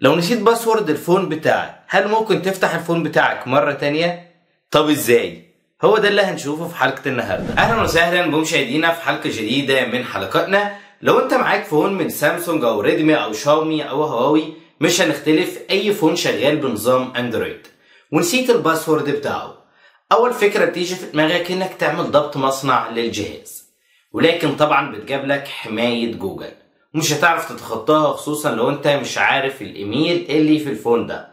لو نسيت باسورد الفون بتاعك هل ممكن تفتح الفون بتاعك مرة تانية؟ طب ازاي؟ هو ده اللي هنشوفه في حلقة النهاردة اهلا وسهلا بمشاهدينا في حلقة جديدة من حلقاتنا لو انت معاك فون من سامسونج او ريدمي او شاومي او هواوي مش هنختلف اي فون شغال بنظام اندرويد ونسيت الباسورد بتاعه اول فكرة بتيجي في دماغك انك تعمل ضبط مصنع للجهاز ولكن طبعا بتجاب لك حماية جوجل مش هتعرف تتخطاها خصوصا لو انت مش عارف الايميل اللي في الفون ده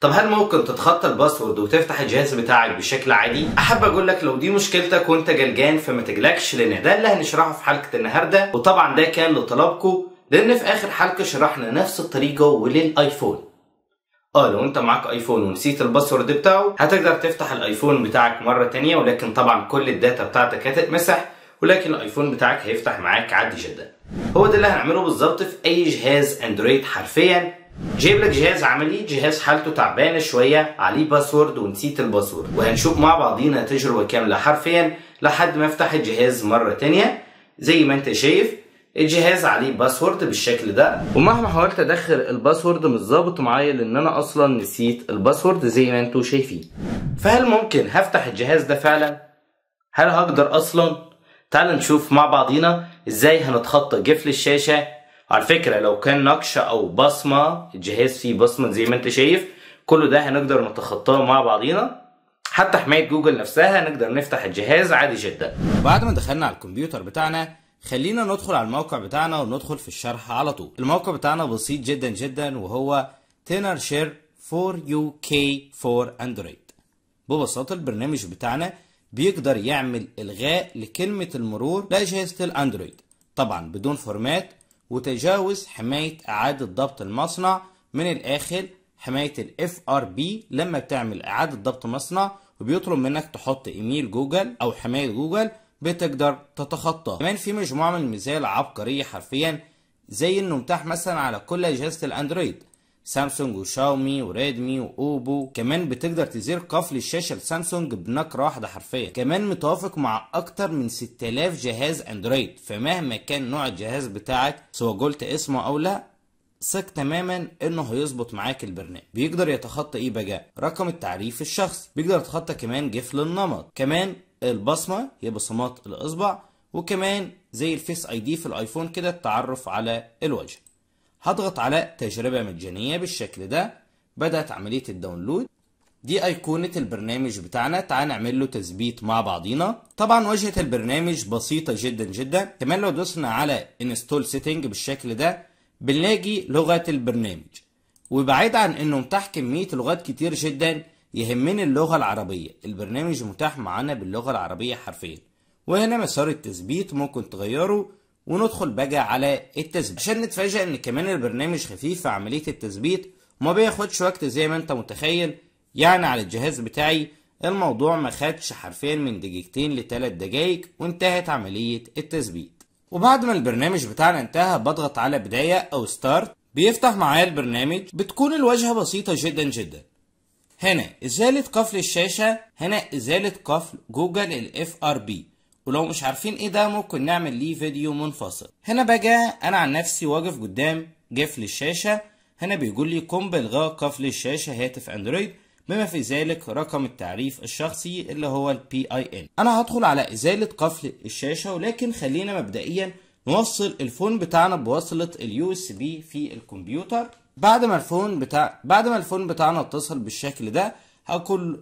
طب هل ممكن تتخطى الباسورد وتفتح الجهاز بتاعك بشكل عادي؟ احب اقول لك لو دي مشكلتك وانت جلجان فما تجلكش لان ده اللي هنشرحه في حلقه النهارده وطبعا ده كان لطلبكم لان في اخر حلقه شرحنا نفس الطريقه وللايفون. اه لو انت معاك ايفون ونسيت الباسورد بتاعه هتقدر تفتح الايفون بتاعك مره تانية ولكن طبعا كل الداتا بتاعتك هتتمسح ولكن الايفون بتاعك هيفتح معاك عادي جدا هو ده اللي هنعمله بالظبط في اي جهاز اندرويد حرفيا جايب لك جهاز عملي جهاز حالته تعبانه شويه عليه باسورد ونسيت الباسورد وهنشوف مع بعضينا تجربه كامله حرفيا لحد ما افتح الجهاز مره تانية زي ما انت شايف الجهاز عليه باسورد بالشكل ده ومهما حاولت ادخل الباسورد مش ظابط معايا لان انا اصلا نسيت الباسورد زي ما انتم شايفين فهل ممكن هفتح الجهاز ده فعلا هل هقدر اصلا تعال نشوف مع بعضينا ازاي هنتخطى جفل الشاشة على فكرة لو كان نقشة او بصمة الجهاز فيه بصمة زي ما انت شايف كل ده هنقدر نتخطاه مع بعضينا حتى حماية جوجل نفسها نقدر نفتح الجهاز عادي جدا بعد ما دخلنا على الكمبيوتر بتاعنا خلينا ندخل على الموقع بتاعنا وندخل في الشرح على طول الموقع بتاعنا بسيط جدا جدا وهو تينر شير 4 يو كي 4 اندرويد ببساطة البرنامج بتاعنا بيقدر يعمل إلغاء لكلمة المرور لأجهزة الأندرويد طبعا بدون فورمات وتجاوز حماية إعادة ضبط المصنع من الآخر حماية ال بي لما بتعمل إعادة ضبط مصنع وبيطلب منك تحط إيميل جوجل أو حماية جوجل بتقدر تتخطى كمان في مجموعة من المزايا العبقرية حرفيا زي إنه متاح مثلا على كل أجهزة الأندرويد سامسونج وشاومي وريدمي واوبو كمان بتقدر تزير قفل الشاشه لسامسونج بنقره واحده حرفيا كمان متوافق مع اكتر من 6000 جهاز اندرويد فمهما كان نوع الجهاز بتاعك سواء قلت اسمه او لا ثق تماما انه هيظبط معاك البرنامج بيقدر يتخطى ايه بقى رقم التعريف الشخصي بيقدر يتخطى كمان جفل النمط كمان البصمه هي بصمات الاصبع وكمان زي الفيس اي دي في الايفون كده التعرف على الوجه هضغط على تجربة مجانية بالشكل ده بدأت عملية الداونلود دي أيقونة البرنامج بتاعنا تعال نعمل له تثبيت مع بعضينا طبعا واجهة البرنامج بسيطة جدا جدا كمان لو دوسنا على انستول سيتنج بالشكل ده بنلاقي لغة البرنامج وبعيد عن انه متاح كمية لغات كتير جدا يهمني اللغة العربية البرنامج متاح معانا باللغة العربية حرفيا وهنا مسار التثبيت ممكن تغيره وندخل بقى على التثبيت عشان نتفاجئ ان كمان البرنامج خفيف في عمليه التثبيت وما بياخدش وقت زي ما انت متخيل يعني على الجهاز بتاعي الموضوع ما خدش حرفيا من دقيقتين لثلاث دقايق وانتهت عمليه التثبيت وبعد ما البرنامج بتاعنا انتهى بضغط على بدايه او ستارت بيفتح معايا البرنامج بتكون الواجهه بسيطه جدا جدا هنا ازاله قفل الشاشه هنا ازاله قفل جوجل الاف ار بي ولو مش عارفين ايه ده ممكن نعمل ليه فيديو منفصل هنا بقى انا عن نفسي واقف قدام قفل الشاشه هنا بيقول لي قم بالغاء قفل الشاشه هاتف اندرويد بما في ذلك رقم التعريف الشخصي اللي هو البي اي ان انا هدخل على ازاله قفل الشاشه ولكن خلينا مبدئيا نوصل الفون بتاعنا بواصلة اليو اس بي في الكمبيوتر بعد ما الفون بتاع بعد ما الفون بتاعنا اتصل بالشكل ده هاكل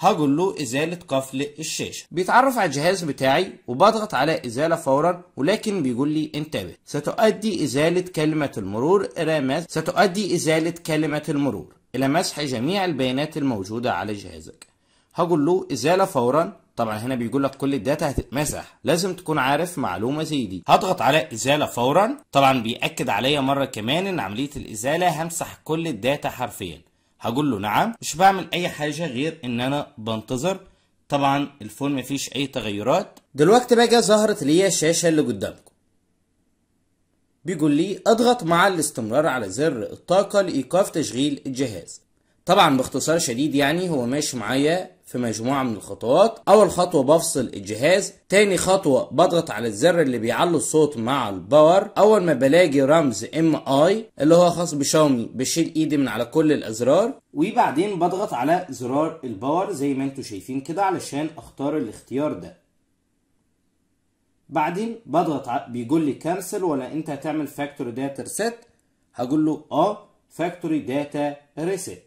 هقول له ازاله قفل الشاشه بيتعرف على الجهاز بتاعي وبضغط على ازاله فورا ولكن بيقول لي انتبه ستؤدي ازاله كلمه المرور الى مسح ستؤدي ازاله كلمه المرور الى مسح جميع البيانات الموجوده على جهازك هقول له ازاله فورا طبعا هنا بيقول لك كل الداتا هتتمسح لازم تكون عارف معلومه زي دي هضغط على ازاله فورا طبعا بياكد عليا مره كمان ان عمليه الازاله همسح كل الداتا حرفيا هقول له نعم مش بعمل اي حاجه غير ان انا بنتظر طبعا الفون مفيش اي تغيرات دلوقتي بقى ظهرت ليا الشاشه اللي قدامكم بيقول لي اضغط مع الاستمرار على زر الطاقه لايقاف تشغيل الجهاز طبعا باختصار شديد يعني هو ماشي معايا في مجموعة من الخطوات أول خطوة بفصل الجهاز تاني خطوة بضغط على الزر اللي بيعلو الصوت مع الباور أول ما بلاقي رمز ام اي اللي هو خاص بشاومي بشيل ايدي من على كل الازرار وبعدين بضغط على زرار الباور زي ما انتم شايفين كده علشان اختار الاختيار ده بعدين بضغط بيقول لي كانسل ولا انت هتعمل فاكتوري داتا ريسيت هقول له اه فاكتوري داتا ريسيت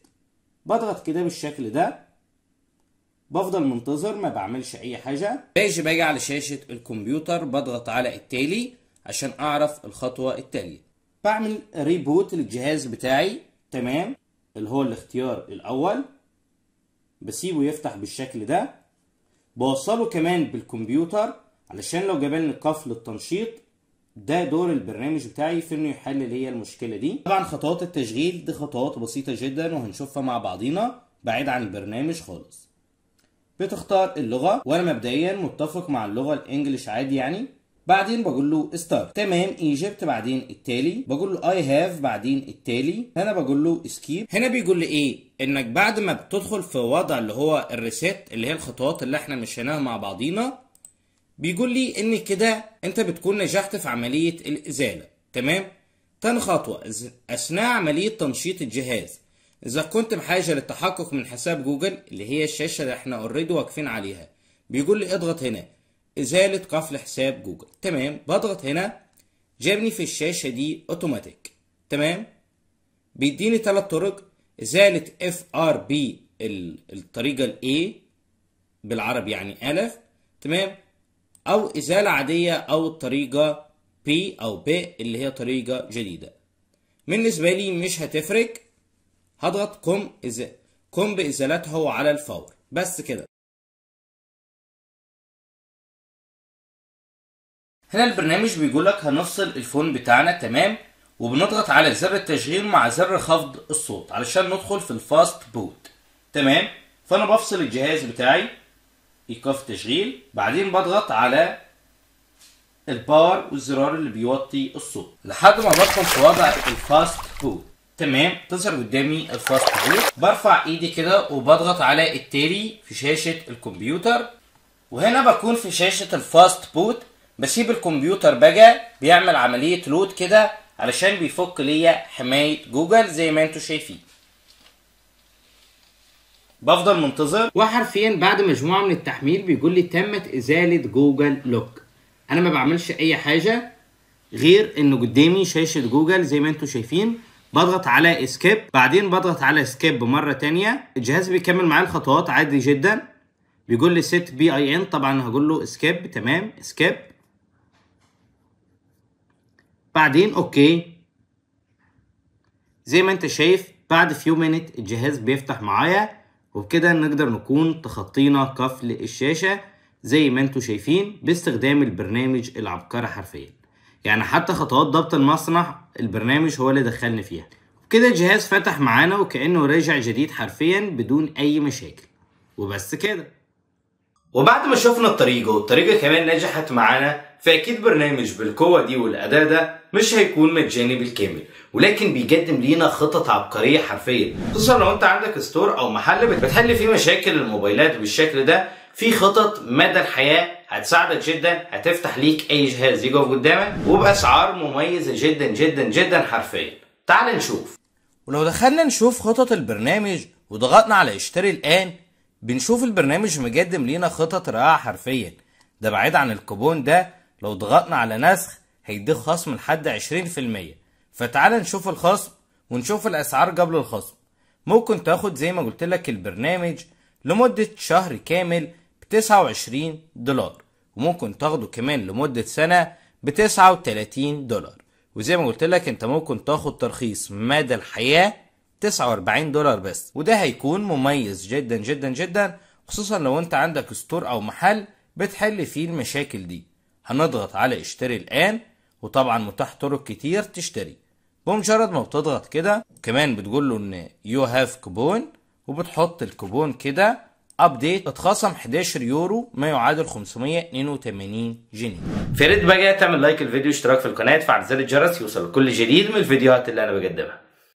بضغط كده بالشكل ده بفضل منتظر ما بعملش اي حاجه باجي باجي على شاشه الكمبيوتر بضغط على التالي عشان اعرف الخطوه التاليه بعمل ريبوت للجهاز بتاعي تمام اللي هو الاختيار الاول بسيبه يفتح بالشكل ده بوصله كمان بالكمبيوتر علشان لو جابلنا قفل التنشيط ده دور البرنامج بتاعي في انه يحل ليا المشكله دي طبعا خطوات التشغيل دي خطوات بسيطه جدا وهنشوفها مع بعضينا بعيد عن البرنامج خالص بتختار اللغه وانا مبدئيا متفق مع اللغه الانجليش عادي يعني بعدين بقول له ستارت تمام ايجيبت بعدين التالي بقول له اي هاف بعدين التالي هنا بقول له سكيب هنا بيقول لي ايه انك بعد ما بتدخل في وضع اللي هو الريسيت اللي هي الخطوات اللي احنا مشيناها مع بعضينا بيقول لي ان كده انت بتكون نجحت في عمليه الازاله تمام تاني خطوه اثناء عمليه تنشيط الجهاز إذا كنت بحاجة للتحقق من حساب جوجل اللي هي الشاشة اللي احنا اوريدي واقفين عليها بيقول لي اضغط هنا إزالة قفل حساب جوجل تمام بضغط هنا جابني في الشاشة دي أوتوماتيك تمام بيديني ثلاث طرق إزالة اف ار بي الطريقة الاي بالعربي يعني ألف تمام أو إزالة عادية أو الطريقة بي أو ب اللي هي طريقة جديدة بالنسبة لي مش هتفرق هضغط قم إز... قم بإزالته على الفور بس كده هنا البرنامج بيقول لك هنفصل الفون بتاعنا تمام وبنضغط على زر التشغيل مع زر خفض الصوت علشان ندخل في الفاست بوت تمام فانا بفصل الجهاز بتاعي ايقاف تشغيل بعدين بضغط على الباور والزرار اللي بيوطي الصوت لحد ما بدخل في وضع الفاست بوت تمام تظهر قدامي الفاست بوت برفع ايدي كده وبضغط على التالي في شاشه الكمبيوتر وهنا بكون في شاشه الفاست بوت بسيب الكمبيوتر بقى بيعمل عمليه لود كده علشان بيفك ليا حمايه جوجل زي ما انتم شايفين بفضل منتظر وحرفيا بعد مجموعه من التحميل بيقول لي تمت ازاله جوجل لوك انا ما بعملش اي حاجه غير انه قدامي شاشه جوجل زي ما انتم شايفين بضغط على اسكيب بعدين بضغط على اسكيب مرة تانية الجهاز بيكمل معايا الخطوات عادي جدا بيقول لي سيت بي اي ان طبعا هقول له اسكيب تمام اسكيب بعدين اوكي زي ما انت شايف بعد فيو مينت الجهاز بيفتح معايا وبكده نقدر نكون تخطينا قفل الشاشة زي ما انتوا شايفين باستخدام البرنامج العبقري حرفيا يعني حتى خطوات ضبط المصنع البرنامج هو اللي دخلني فيها كده الجهاز فتح معانا وكأنه راجع جديد حرفيا بدون أي مشاكل وبس كده وبعد ما شفنا الطريقة والطريقة كمان نجحت معانا فأكيد برنامج بالقوة دي والأداء ده مش هيكون مجاني بالكامل ولكن بيقدم لينا خطط عبقرية حرفيا خصوصا لو انت عندك ستور او محل بتحل فيه مشاكل الموبايلات بالشكل ده في خطط مدى الحياه هتساعدك جدا هتفتح ليك اي جهاز يقف قدامك وباسعار مميزه جدا جدا جدا حرفيا تعال نشوف ولو دخلنا نشوف خطط البرنامج وضغطنا على اشتري الان بنشوف البرنامج مقدم لينا خطط رائعه حرفيا ده بعيد عن الكوبون ده لو ضغطنا على نسخ هيديك خصم لحد 20% فتعال نشوف الخصم ونشوف الاسعار قبل الخصم ممكن تاخد زي ما قلت لك البرنامج لمدة شهر كامل 29 دولار وممكن تاخده كمان لمدة سنة ب 39 دولار وزي ما قلت لك انت ممكن تاخد ترخيص مدى الحياة 49 دولار بس وده هيكون مميز جدا جدا جدا خصوصا لو انت عندك ستور او محل بتحل فيه المشاكل دي هنضغط على اشتري الان وطبعا متاح طرق كتير تشتري بمجرد ما بتضغط كده كمان بتقول له ان يو هاف كوبون وبتحط الكوبون كده ابديت اتخصم 11 يورو ما يعادل 582 جنيه يا ريت بقى تعمل لايك الفيديو اشتراك في القناه وتفعل زر الجرس يوصل كل جديد من الفيديوهات اللي انا بقدمها